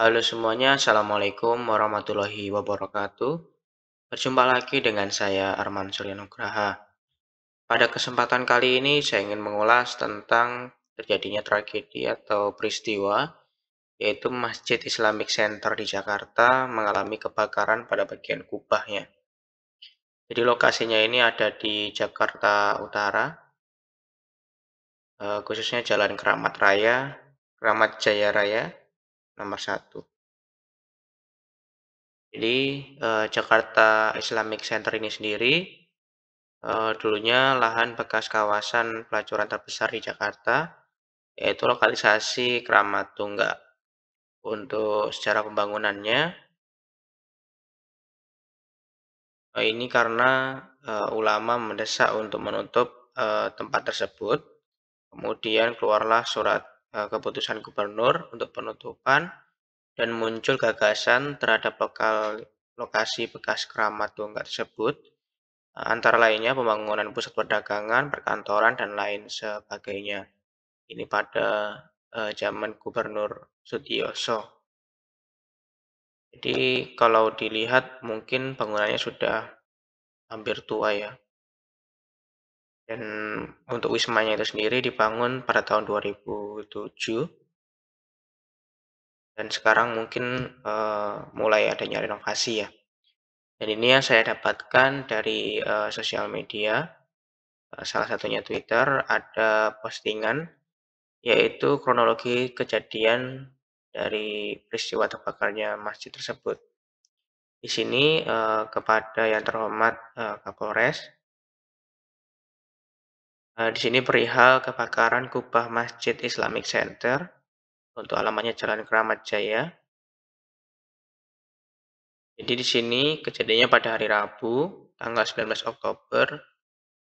Halo semuanya, Assalamualaikum warahmatullahi wabarakatuh. Berjumpa lagi dengan saya Arman Suryanugraha. Pada kesempatan kali ini saya ingin mengulas tentang terjadinya tragedi atau peristiwa yaitu Masjid Islamic Center di Jakarta mengalami kebakaran pada bagian kubahnya. Jadi lokasinya ini ada di Jakarta Utara, eh, khususnya Jalan Keramat Raya, Keramat Jaya Raya, nomor satu. Jadi eh, Jakarta Islamic Center ini sendiri eh, dulunya lahan bekas kawasan pelacuran terbesar di Jakarta yaitu lokalisasi Keramat Tunggak. Untuk secara pembangunannya eh, ini karena eh, ulama mendesak untuk menutup eh, tempat tersebut. Kemudian keluarlah surat Eh, keputusan gubernur untuk penutupan dan muncul gagasan terhadap lokal, lokasi bekas keramat tunggal tersebut eh, antara lainnya pembangunan pusat perdagangan, perkantoran, dan lain sebagainya. Ini pada uh, zaman Gubernur Sutioso. Jadi kalau dilihat mungkin bangunannya sudah hampir tua ya. Dan untuk wismanya itu sendiri dibangun pada tahun 2007 dan sekarang mungkin uh, mulai adanya renovasi ya. Dan ini yang saya dapatkan dari uh, sosial media, uh, salah satunya Twitter, ada postingan yaitu kronologi kejadian dari peristiwa terbakarnya masjid tersebut. Di sini uh, kepada yang terhormat uh, Kapolres, Nah, di sini perihal kebakaran kubah Masjid Islamic Center untuk alamannya Jalan Keramat Jaya. Jadi di sini kejadiannya pada hari Rabu tanggal 19 Oktober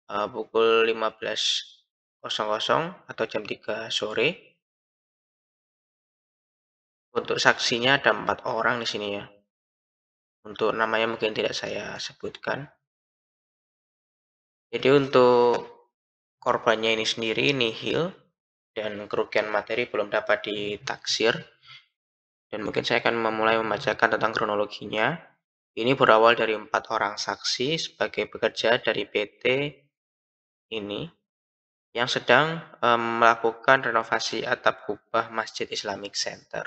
uh, pukul 15.00 atau jam 3 sore. Untuk saksinya ada empat orang di sini ya. Untuk namanya mungkin tidak saya sebutkan. Jadi untuk korbannya ini sendiri nihil dan kerugian materi belum dapat ditaksir. Dan mungkin saya akan memulai membacakan tentang kronologinya. Ini berawal dari empat orang saksi sebagai pekerja dari PT ini yang sedang um, melakukan renovasi atap kubah Masjid Islamic Center.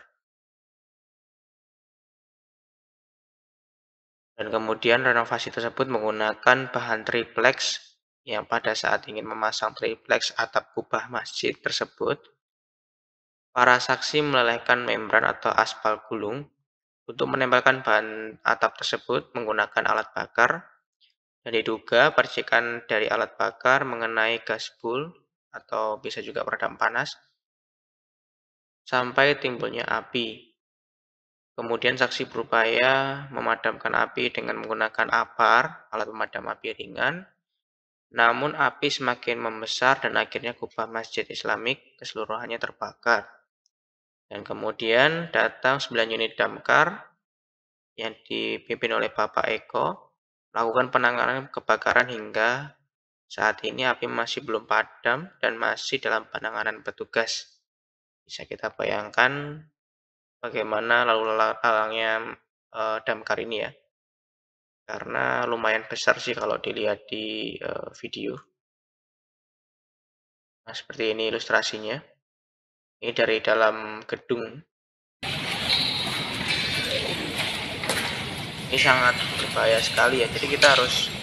Dan kemudian renovasi tersebut menggunakan bahan triplex yang pada saat ingin memasang triplex atap kubah masjid tersebut, para saksi melelehkan membran atau aspal gulung untuk menempelkan bahan atap tersebut menggunakan alat bakar dan diduga percikan dari alat bakar mengenai gas bul atau bisa juga peredam panas sampai timbulnya api. Kemudian saksi berupaya memadamkan api dengan menggunakan apar, alat pemadam api ringan, namun api semakin membesar dan akhirnya kubah Masjid Islamik keseluruhannya terbakar. Dan kemudian datang 9 unit damkar yang dipimpin oleh Bapak Eko lakukan penanganan kebakaran hingga saat ini api masih belum padam dan masih dalam penanganan petugas. Bisa kita bayangkan bagaimana lalu lalangnya eh, damkar ini ya karena lumayan besar sih kalau dilihat di uh, video. Nah, seperti ini ilustrasinya. Ini dari dalam gedung. Ini sangat berbahaya sekali ya. Jadi kita harus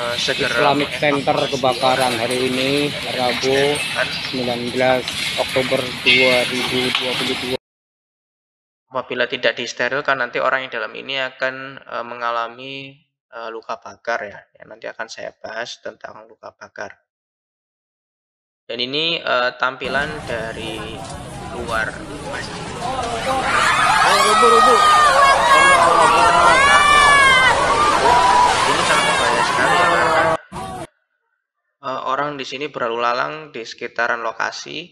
uh, segera Islamic Center kebakaran hari ini Rabu 19 kan? Oktober 2022 apabila tidak disterilkan nanti orang yang dalam ini akan eh, mengalami Eh, luka bakar ya. ya. Nanti akan saya bahas tentang luka bakar. Dan ini uh, tampilan dari luar masjid. Oh, rubuh, rubuh. Ini sangat sekali ya, eh, orang di sini berlalu lalang di sekitaran lokasi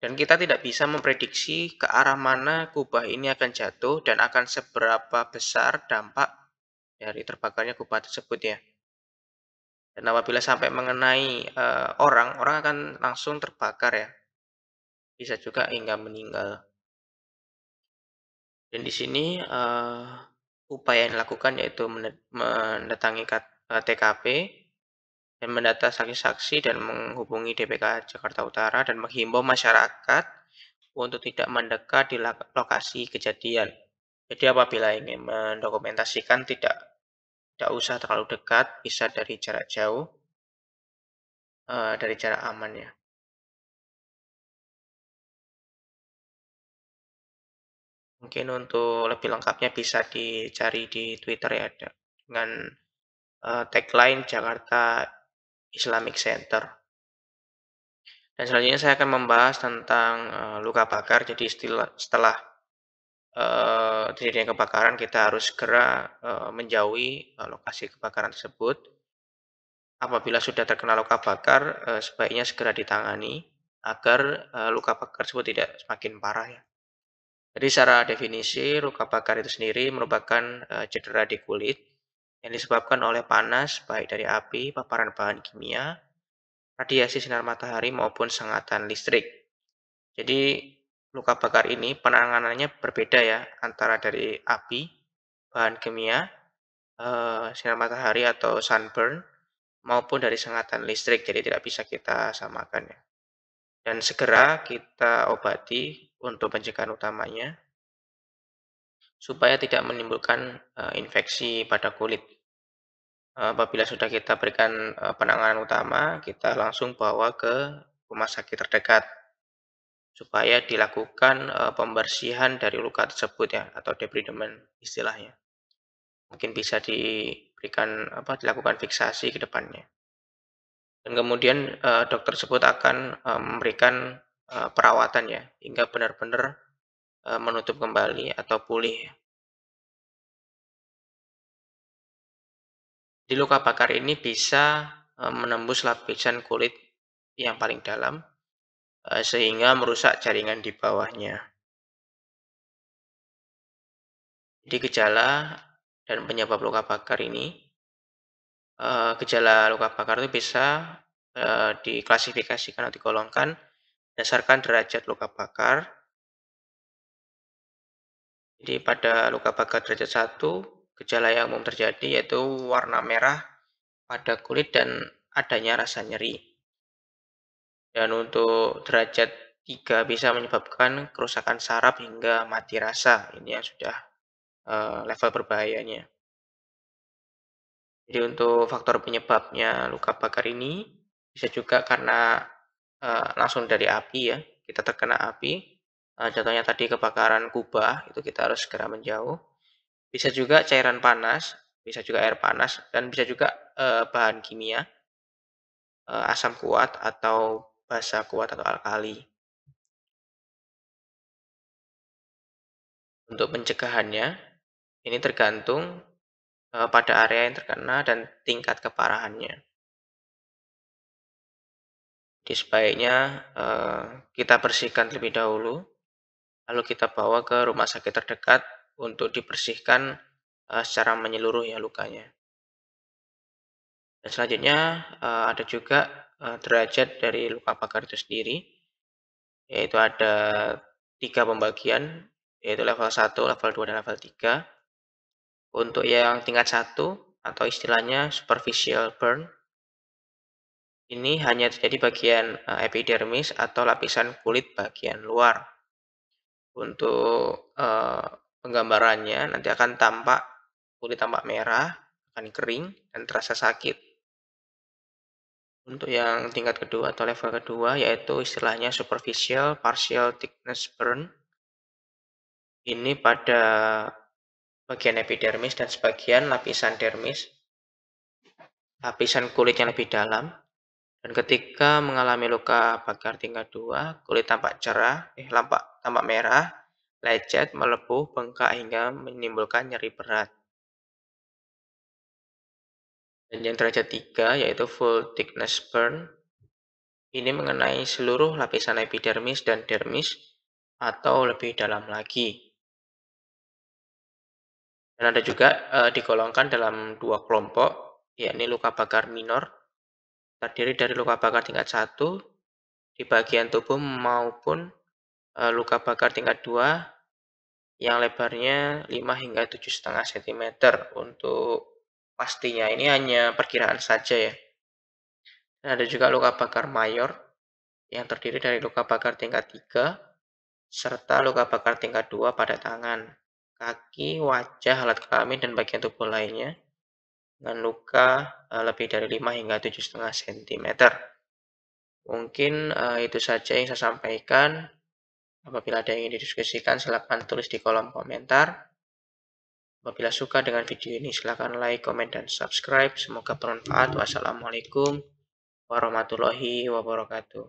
dan kita tidak bisa memprediksi ke arah mana kubah ini akan jatuh dan akan seberapa besar dampak dari terbakarnya kubah tersebut ya. Dan apabila sampai mengenai uh, orang, orang akan langsung terbakar ya. Bisa juga hingga meninggal. Dan di sini uh, upaya yang dilakukan yaitu mendatangi eh, TKP dan mendata saksi-saksi dan menghubungi DPK Jakarta Utara dan menghimbau masyarakat untuk tidak mendekat di lokasi kejadian. Jadi apabila ingin mendokumentasikan tidak tidak usah terlalu dekat, bisa dari jarak jauh, uh, dari jarak aman ya. Mungkin untuk lebih lengkapnya bisa dicari di Twitter ya dengan uh, tagline Jakarta Islamic Center. Dan selanjutnya saya akan membahas tentang uh, luka bakar. Jadi setelah, setelah terjadinya kebakaran kita harus segera uh, menjauhi uh, lokasi kebakaran tersebut. Apabila sudah terkena luka bakar, uh, sebaiknya segera ditangani agar uh, luka bakar tersebut tidak semakin parah ya. Jadi secara definisi luka bakar itu sendiri merupakan uh, cedera di kulit yang disebabkan oleh panas baik dari api, paparan bahan kimia, radiasi sinar matahari maupun sengatan listrik. Jadi luka bakar ini penanganannya berbeda ya antara dari api, bahan kimia, eh, sinar matahari atau sunburn maupun dari sengatan listrik jadi tidak bisa kita samakan ya. Dan segera kita obati untuk pencegahan utamanya supaya tidak menimbulkan eh, infeksi pada kulit. Eh, apabila sudah kita berikan penanganan utama, kita langsung bawa ke rumah sakit terdekat supaya dilakukan uh, pembersihan dari luka tersebut ya atau debridement istilahnya. Mungkin bisa diberikan apa dilakukan fiksasi ke depannya. Dan kemudian uh, dokter tersebut akan uh, memberikan uh, perawatan ya hingga benar-benar uh, menutup kembali atau pulih. Di luka bakar ini bisa menembus lapisan kulit yang paling dalam Eh, sehingga merusak jaringan di bawahnya. Jadi gejala dan penyebab luka bakar ini, eh, gejala luka bakar itu bisa eh, diklasifikasikan atau digolongkan berdasarkan derajat luka bakar. Jadi pada luka bakar derajat 1, gejala yang umum terjadi yaitu warna merah pada kulit dan adanya rasa nyeri. Dan untuk derajat 3 bisa menyebabkan kerusakan saraf hingga mati rasa. Ini yang sudah eh, level berbahayanya. Jadi untuk faktor penyebabnya luka bakar ini bisa juga karena uh, langsung dari api ya. Kita terkena api. Uh, contohnya tadi kebakaran kubah itu kita harus segera menjauh. Bisa juga cairan panas, bisa juga air panas dan bisa juga uh, bahan kimia asam kuat atau basa kuat atau alkali. Untuk pencegahannya, ini tergantung eh, pada area yang terkena dan tingkat keparahannya. Jadi sebaiknya eh, kita bersihkan terlebih dahulu, lalu kita bawa ke rumah sakit terdekat untuk dibersihkan eh, secara menyeluruh ya lukanya. Dan selanjutnya ada juga Eh, derajat dari luka bakar itu sendiri yaitu ada tiga pembagian yaitu level 1, level 2, dan level 3 untuk yang tingkat 1 atau istilahnya superficial burn ini hanya terjadi bagian eh, epidermis atau lapisan kulit bagian luar untuk eh, penggambarannya nanti akan tampak kulit tampak merah akan kering dan terasa sakit untuk yang tingkat kedua atau level kedua yaitu istilahnya superficial partial thickness burn. Ini pada bagian epidermis dan sebagian lapisan dermis, lapisan kulit yang lebih dalam. Dan ketika mengalami luka bakar tingkat 2, kulit tampak cerah, eh, tampak, tampak merah, lecet, melepuh, bengkak hingga menimbulkan nyeri berat. Dan yang derajat 3 yaitu full thickness burn. Ini mengenai seluruh lapisan epidermis dan dermis atau lebih dalam lagi. Dan ada juga e, digolongkan dalam dua kelompok, yakni luka bakar minor, terdiri dari luka bakar tingkat 1 di bagian tubuh maupun e, luka bakar tingkat 2 yang lebarnya 5 hingga 7,5 cm untuk pastinya. Ini hanya perkiraan saja ya. Dan ada juga luka bakar mayor yang terdiri dari luka bakar tingkat 3 serta luka bakar tingkat 2 pada tangan, kaki, wajah, alat kelamin, dan bagian tubuh lainnya dengan luka eh, lebih dari 5 hingga 7,5 cm. Mungkin uh, itu saja yang saya sampaikan. Apabila ada yang ingin didiskusikan, silakan tulis di kolom komentar. Apabila suka dengan video ini, silahkan like, comment, dan subscribe. Semoga bermanfaat. Wassalamualaikum warahmatullahi wabarakatuh.